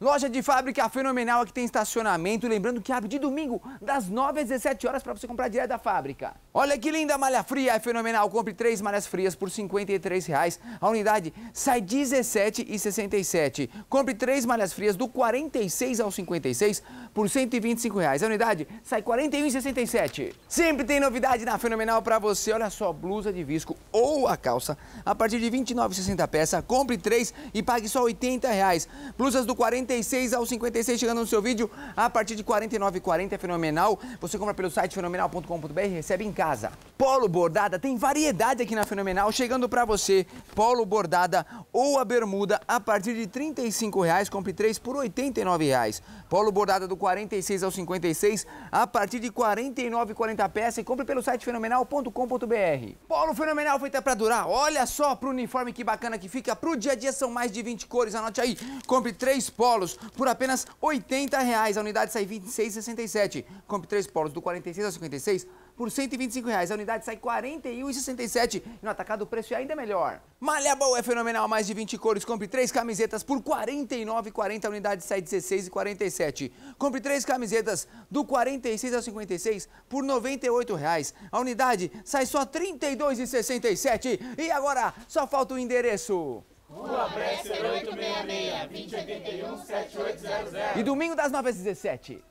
Loja de fábrica fenomenal que tem estacionamento. Lembrando que abre de domingo, das 9 às 17 horas, para você comprar direto da fábrica. Olha que linda malha fria, é fenomenal. Compre três malhas frias por R$ reais. A unidade sai R$ 17,67. Compre três malhas frias do 46 ao 56 por R$ 125. Reais. A unidade sai R$ 41,67. Sempre tem novidade na Fenomenal para você. Olha só, blusa de visco ou a calça. A partir de R$ 29,60 peça, compre três e pague só R$ Reais. Blusas do 40 46 ao 56 chegando no seu vídeo a partir de 49,40 é fenomenal. Você compra pelo site fenomenal.com.br e recebe em casa. Polo bordada tem variedade aqui na Fenomenal, chegando para você polo bordada ou a bermuda a partir de R$ 35,00, compre 3 por R$ 89,00. Polo bordada do 46 ao 56 a partir de 49,40 peça e compre pelo site fenomenal.com.br. Polo Fenomenal feita para durar. Olha só pro uniforme que bacana que fica. Pro dia a dia são mais de 20 cores. Anote aí. Compre três polos polos por apenas R$ 80,00. A unidade sai R$ 26,67. Compre três polos do 46 a 56 por R$ 125. A unidade sai R$ 41,67 e no atacado o preço é ainda melhor. Malha Boa é fenomenal, mais de 20 cores. Compre três camisetas por R$ 49,40. A unidade sai R$ 16,47. Compre três camisetas do 46 a 56 por R$ 98. A unidade sai só R$ 32,67. E agora só falta o endereço. Rua Bresser 866, 2081 7800. E domingo das 9 às 17.